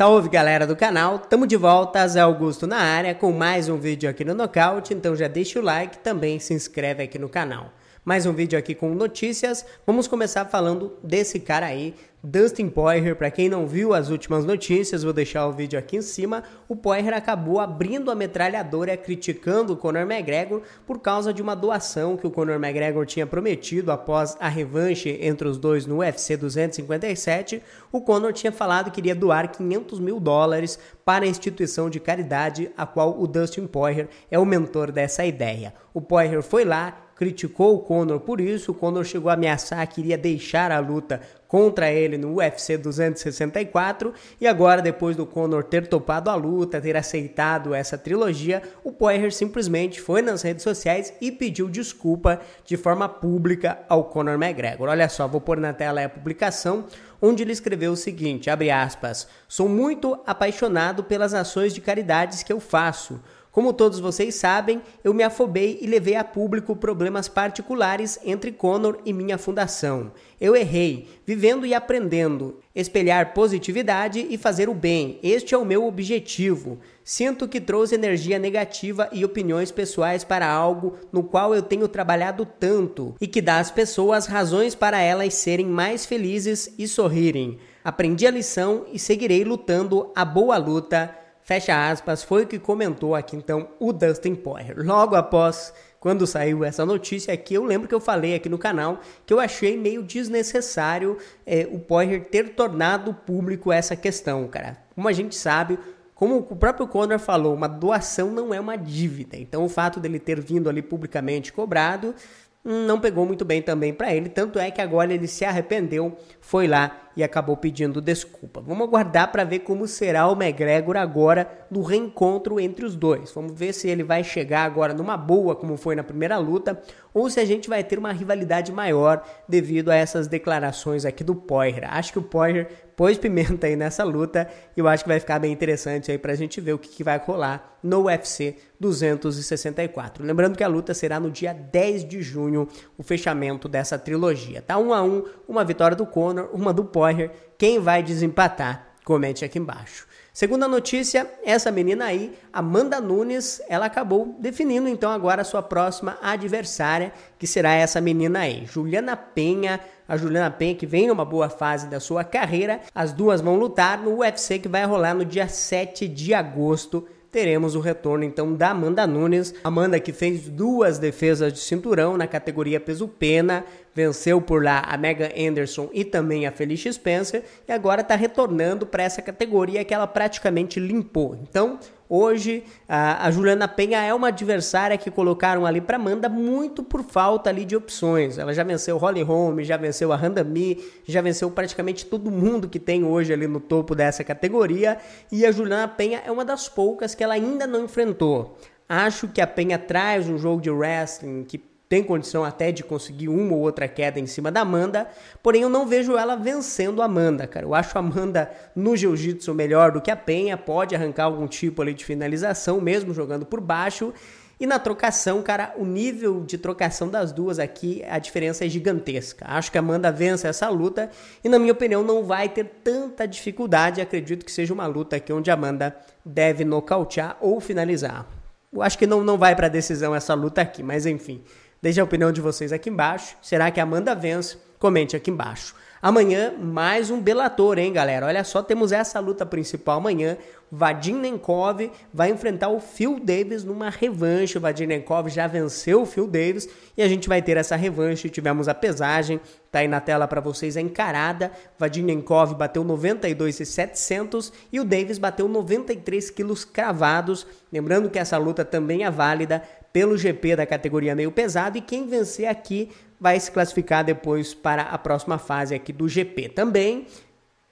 Salve galera do canal, tamo de volta, Zé Augusto na área com mais um vídeo aqui no Nocaute, então já deixa o like também se inscreve aqui no canal mais um vídeo aqui com notícias. Vamos começar falando desse cara aí, Dustin Poirier, para quem não viu as últimas notícias, vou deixar o vídeo aqui em cima. O Poirier acabou abrindo a metralhadora criticando o Conor McGregor por causa de uma doação que o Conor McGregor tinha prometido após a revanche entre os dois no UFC 257. O Conor tinha falado que iria doar 500 mil dólares para a instituição de caridade a qual o Dustin Poirier é o mentor dessa ideia. O Poirier foi lá, criticou o Conor por isso. O Conor chegou a ameaçar que iria deixar a luta contra ele no UFC 264 e agora depois do Conor ter topado a luta, ter aceitado essa trilogia, o Poirier simplesmente foi nas redes sociais e pediu desculpa de forma pública ao Conor McGregor. Olha só, vou pôr na tela a publicação onde ele escreveu o seguinte, abre aspas: "Sou muito apaixonado pelas ações de caridades que eu faço." Como todos vocês sabem, eu me afobei e levei a público problemas particulares entre Connor e minha fundação. Eu errei, vivendo e aprendendo. Espelhar positividade e fazer o bem, este é o meu objetivo. Sinto que trouxe energia negativa e opiniões pessoais para algo no qual eu tenho trabalhado tanto e que dá às pessoas razões para elas serem mais felizes e sorrirem. Aprendi a lição e seguirei lutando a boa luta Fecha aspas, foi o que comentou aqui então o Dustin Poirier. Logo após quando saiu essa notícia aqui, é eu lembro que eu falei aqui no canal que eu achei meio desnecessário é, o Poirier ter tornado público essa questão, cara. Como a gente sabe, como o próprio Conor falou, uma doação não é uma dívida. Então o fato dele ter vindo ali publicamente cobrado não pegou muito bem também para ele, tanto é que agora ele se arrependeu, foi lá e acabou pedindo desculpa. Vamos aguardar para ver como será o McGregor agora no reencontro entre os dois. Vamos ver se ele vai chegar agora numa boa como foi na primeira luta ou se a gente vai ter uma rivalidade maior devido a essas declarações aqui do Poirier. Acho que o Poirier pôs pimenta aí nessa luta. E eu acho que vai ficar bem interessante aí pra gente ver o que, que vai rolar no UFC 264. Lembrando que a luta será no dia 10 de junho, o fechamento dessa trilogia. Tá um a um, uma vitória do Conor, uma do Poirier. Quem vai desempatar? Comente aqui embaixo. Segunda notícia, essa menina aí, Amanda Nunes, ela acabou definindo então agora a sua próxima adversária, que será essa menina aí, Juliana Penha. A Juliana Penha que vem numa boa fase da sua carreira. As duas vão lutar no UFC que vai rolar no dia 7 de agosto teremos o retorno então da Amanda Nunes. Amanda que fez duas defesas de cinturão na categoria peso pena, venceu por lá a Mega Anderson e também a Felicia Spencer e agora está retornando para essa categoria que ela praticamente limpou. Então, Hoje, a, a, Juliana Penha é uma adversária que colocaram ali para Amanda muito por falta ali de opções. Ela já venceu Holly Holm, já venceu a Randami, já venceu praticamente todo mundo que tem hoje ali no topo dessa categoria. E a Juliana Penha é uma das poucas que ela ainda não enfrentou. Acho que a Penha traz um jogo de wrestling que tem condição até de conseguir uma ou outra queda em cima da Amanda, porém eu não vejo ela vencendo a Amanda, cara. Eu acho a Amanda no jiu-jitsu melhor do que a Penha, pode arrancar algum tipo ali de finalização, mesmo jogando por baixo. E na trocação, cara, o nível de trocação das duas aqui, a diferença é gigantesca. Acho que a Amanda vence essa luta e, na minha opinião, não vai ter tanta dificuldade. Acredito que seja uma luta aqui onde a Amanda deve nocautear ou finalizar. Eu acho que não, não vai para decisão essa luta aqui, mas enfim. Deixe a opinião de vocês aqui embaixo. Será que a Amanda vence? Comente aqui embaixo. Amanhã, mais um Belator, hein, galera? Olha só, temos essa luta principal amanhã. Vadim Nenkov vai enfrentar o Phil Davis numa revanche. O Vadim Nenkov já venceu o Phil Davis e a gente vai ter essa revanche. Tivemos a pesagem, tá aí na tela para vocês a encarada. Vadim Nenkov bateu 92,700 e o Davis bateu 93 quilos cravados. Lembrando que essa luta também é válida pelo GP da categoria meio pesado e quem vencer aqui vai se classificar depois para a próxima fase aqui do GP. Também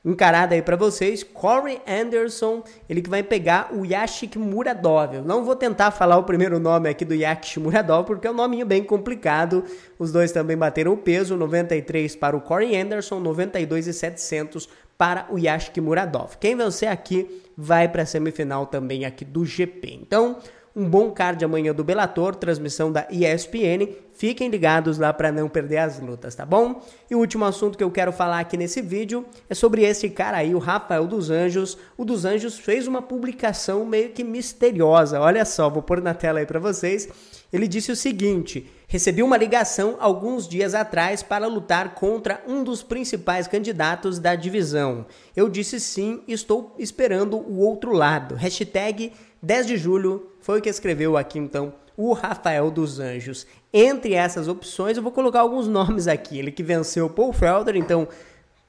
encarada aí para vocês, Corey Anderson, ele que vai pegar o Yashik Muradov. Eu não vou tentar falar o primeiro nome aqui do Yashik Muradov, porque é um nominho bem complicado. Os dois também bateram o peso, 93 para o Corey Anderson, 92,700 para o Yashik Muradov. Quem vencer aqui vai para a semifinal também aqui do GP. Então, um bom card amanhã do Belator, transmissão da ESPN Fiquem ligados lá para não perder as lutas, tá bom? E o último assunto que eu quero falar aqui nesse vídeo é sobre esse cara aí, o Rafael dos Anjos. O dos Anjos fez uma publicação meio que misteriosa. Olha só, vou pôr na tela aí para vocês. Ele disse o seguinte: recebi uma ligação alguns dias atrás para lutar contra um dos principais candidatos da divisão. Eu disse sim, estou esperando o outro lado. Hashtag 10 de julho foi o que escreveu aqui então o Rafael dos Anjos. Entre essas opções, eu vou colocar alguns nomes aqui. Ele que venceu o Paul Felder, então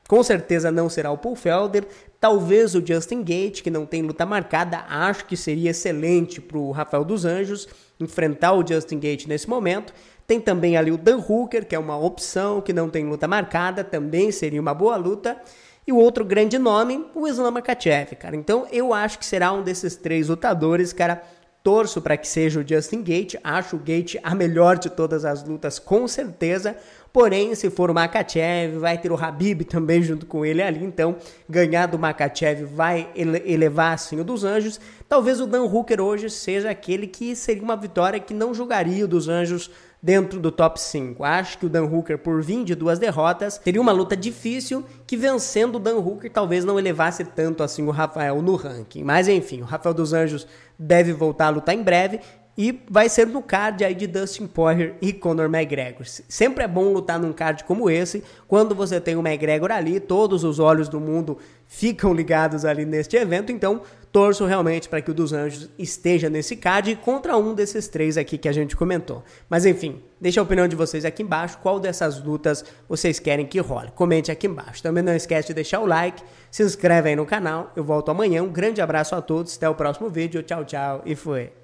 com certeza não será o Paul Felder. Talvez o Justin Gate, que não tem luta marcada, acho que seria excelente para o Rafael dos Anjos enfrentar o Justin Gate nesse momento. Tem também ali o Dan Hooker, que é uma opção que não tem luta marcada, também seria uma boa luta. E o outro grande nome, o Islam Makachev, cara. Então eu acho que será um desses três lutadores, cara, torço para que seja o Justin Gate, acho o Gate a melhor de todas as lutas, com certeza. Porém, se for o Makachev, vai ter o Habib também junto com ele ali. Então, ganhar do Makachev vai ele elevar assim o dos Anjos. Talvez o Dan Hooker hoje seja aquele que seria uma vitória que não julgaria o dos Anjos dentro do top 5. Acho que o Dan Hooker, por vir de duas derrotas, teria uma luta difícil que vencendo o Dan Hooker talvez não elevasse tanto assim o Rafael no ranking. Mas enfim, o Rafael dos Anjos deve voltar a lutar em breve e vai ser no card aí de Dustin Poirier e Conor McGregor. Sempre é bom lutar num card como esse, quando você tem o McGregor ali, todos os olhos do mundo ficam ligados ali neste evento, então torço realmente para que o dos Anjos esteja nesse card contra um desses três aqui que a gente comentou. Mas enfim, deixa a opinião de vocês aqui embaixo, qual dessas lutas vocês querem que role. Comente aqui embaixo. Também não esquece de deixar o like, se inscreve aí no canal. Eu volto amanhã. Um grande abraço a todos, até o próximo vídeo. Tchau, tchau e fui.